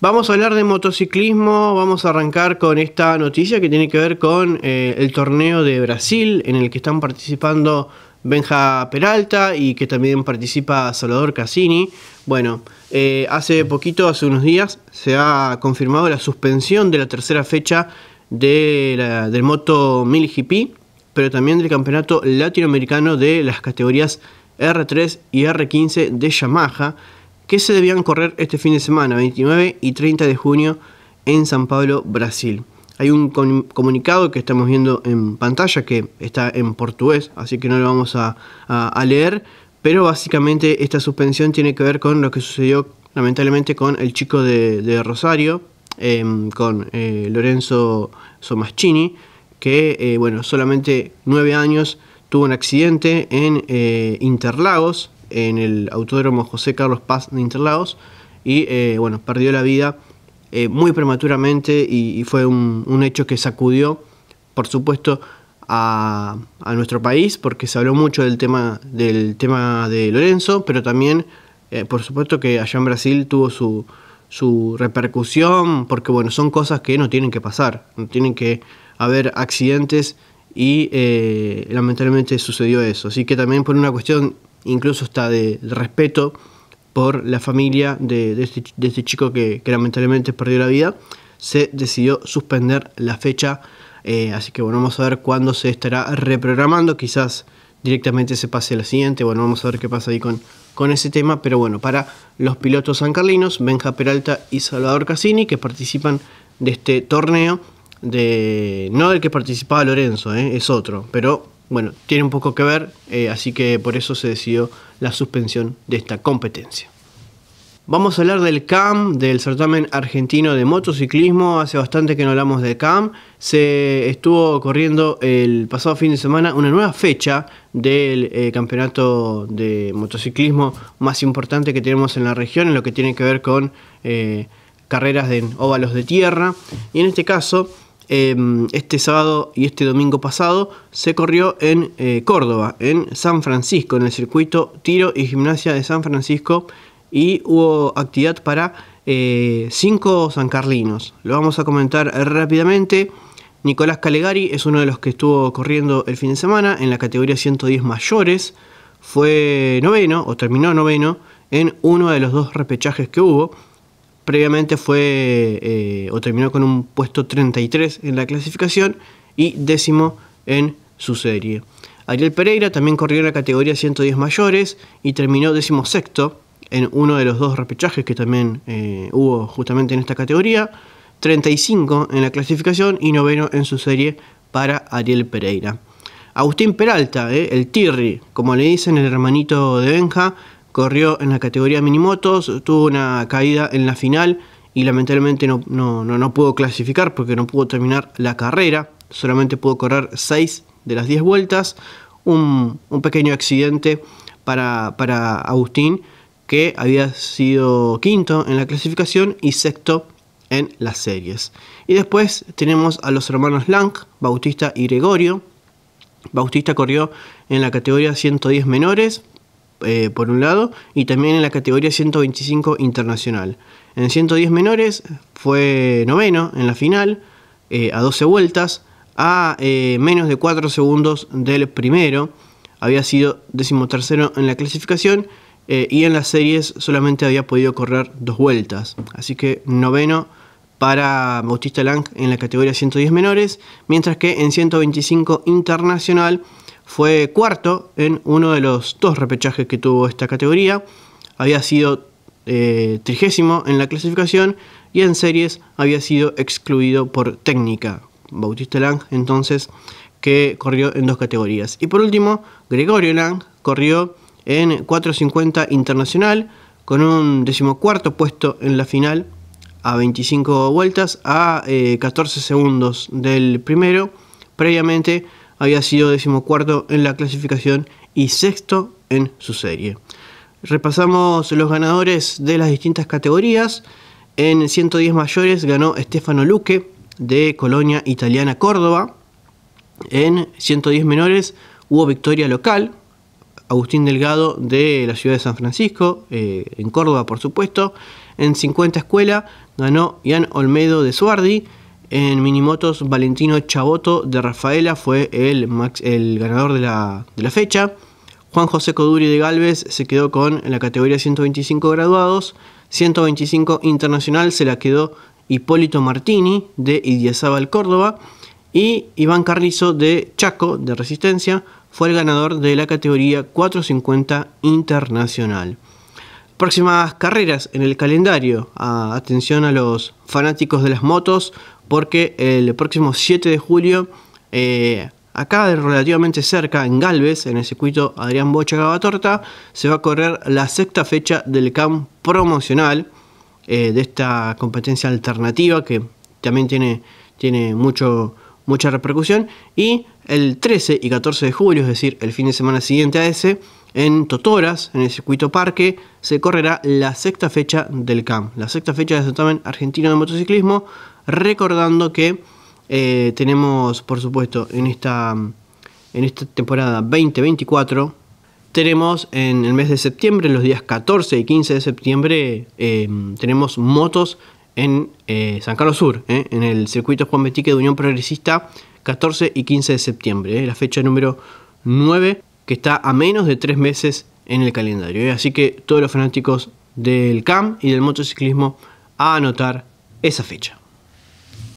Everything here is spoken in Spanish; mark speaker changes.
Speaker 1: Vamos a hablar de motociclismo, vamos a arrancar con esta noticia que tiene que ver con eh, el torneo de Brasil en el que están participando Benja Peralta y que también participa Salvador Cassini. Bueno, eh, hace poquito, hace unos días, se ha confirmado la suspensión de la tercera fecha del Moto 1000 GP, pero también del Campeonato Latinoamericano de las categorías R3 y R15 de Yamaha que se debían correr este fin de semana, 29 y 30 de junio, en San Pablo, Brasil. Hay un comunicado que estamos viendo en pantalla que está en portugués, así que no lo vamos a, leer, pero básicamente esta suspensión tiene que ver con lo que sucedió lamentablemente con el chico de, Rosario, em, con eh, Lorenzo Somaschini, que eh, bueno, solamente nueve años tuvo un accidente en eh, Interlagos, en el Autódromo José Carlos Paz de Interlagos y eh, bueno, perdió la vida eh, muy prematuramente y, fue un, hecho que sacudió, por supuesto, a, nuestro país, porque se habló mucho del tema, del tema de Lorenzo, pero también, eh, por supuesto, que allá en Brasil tuvo su, su repercusión, porque bueno, son cosas que no tienen que pasar, no tienen que haber accidentes y lamentablemente sucedió eso. Así que también por una cuestión incluso está de respeto por la familia de, este, este, chico que, lamentablemente perdió la vida, se decidió suspender la fecha. Eh, así que bueno, vamos a ver cuándo se estará reprogramando. Quizás directamente se pase a la siguiente. Bueno, vamos a ver qué pasa ahí con, con ese tema. Pero bueno, para los pilotos sancarlinos, Benja Peralta y Salvador Cassini, que participan de este torneo, de, no del que participaba Lorenzo, eh, es otro, pero bueno, tiene un poco que ver, eh, así que por eso se decidió la suspensión de esta competencia. Vamos a hablar del CAM, del certamen argentino de motociclismo. Hace bastante que no hablamos del CAM. Se estuvo corriendo el pasado fin de semana una nueva fecha del eh, campeonato de motociclismo más importante que tenemos en la región, en lo que tiene que ver con eh, carreras de óvalos de tierra. Y en este caso Em, este sábado y este domingo pasado se corrió en eh, Córdoba, en San Francisco, en el circuito Tiro y Gimnasia de San Francisco y hubo actividad para eh, cinco sancarlinos. Lo vamos a comentar rápidamente. Nicolás Calegari es uno de los que estuvo corriendo el fin de semana en la categoría 110 mayores. Fue noveno o terminó noveno en uno de los dos repechajes que hubo. Previamente fue eh, o terminó con un puesto 33 en la clasificación y décimo en su serie. Ariel Pereira también corrió en la categoría 110 mayores y terminó décimo sexto en uno de los dos repechajes que también eh, hubo justamente en esta categoría. 35 en la clasificación y noveno en su serie para Ariel Pereira. Agustín Peralta, eh, el Tirri, como le dicen el hermanito de Benja, corrió en la categoría minimotos, tuvo una caída en la final y lamentablemente no, no, no, pudo clasificar porque no pudo terminar la carrera, solamente pudo correr 6 de las 10 vueltas, un, pequeño accidente para, para Agustín que había sido quinto en la clasificación y sexto en las series. Y después tenemos a los hermanos Lang, Bautista y Gregorio. Bautista corrió en la categoría 110 menores, eh, por un lado, y también en la categoría 125 internacional. En 110 menores fue noveno en la final, eh, a 12 vueltas, a eh, menos de 4 segundos del primero. Había sido decimotercero en la clasificación y en las series solamente había podido correr dos vueltas. Así que noveno para Bautista Lang en la categoría 110 menores, mientras que en 125 internacional fue cuarto en uno de los dos repechajes que tuvo esta categoría. Había sido eh, trigésimo en la clasificación y en series había sido excluido por técnica. Bautista Lang entonces que corrió en dos categorías. Y por último, Gregorio Lang corrió en 450 internacional con un decimocuarto puesto en la final a 25 vueltas a 14 eh, segundos del primero. Previamente había sido decimocuarto en la clasificación y sexto en su serie. Repasamos los ganadores de las distintas categorías. En 110 mayores ganó Estefano Luque de Colonia Italiana Córdoba. En 110 menores hubo victoria local. Agustín Delgado de la ciudad de San Francisco, eh, en Córdoba por supuesto. En 50 escuela ganó Ian Olmedo de Suardi. En minimotos, Valentino Chaboto de Rafaela fue el, el ganador de la, fecha. Juan José Coduri de Galvez se quedó con la categoría 125 graduados. 125 internacional se la quedó Hipólito Martini de Idiazábal, Córdoba. Y Iván Carlizo de Chaco de Resistencia fue el ganador de la categoría 450 internacional. Próximas carreras en el calendario. Ah, atención a los fanáticos de las motos porque el próximo 7 de julio, acá eh, acá relativamente cerca, en Galvez, en el circuito Adrián Bocha Gavatorta, se va a correr la sexta fecha del CAM promocional eh, de esta competencia alternativa que también tiene, tiene mucho, mucha repercusión. Y el 13 y 14 de julio, es decir, el fin de semana siguiente a ese, en Totoras, en el circuito Parque, se correrá la sexta fecha del CAM, la sexta fecha del certamen argentino de motociclismo, recordando que eh, tenemos, por supuesto, en esta, en esta temporada 2024, tenemos en el mes de septiembre, en los días 14 y 15 de septiembre, em, tenemos motos en eh, San Carlos Sur, eh, en el circuito Juan Betique de Unión Progresista, 14 y 15 de septiembre, la fecha número 9, que está a menos de 3 meses en el calendario. Así que todos los fanáticos del CAM y del motociclismo a anotar esa fecha.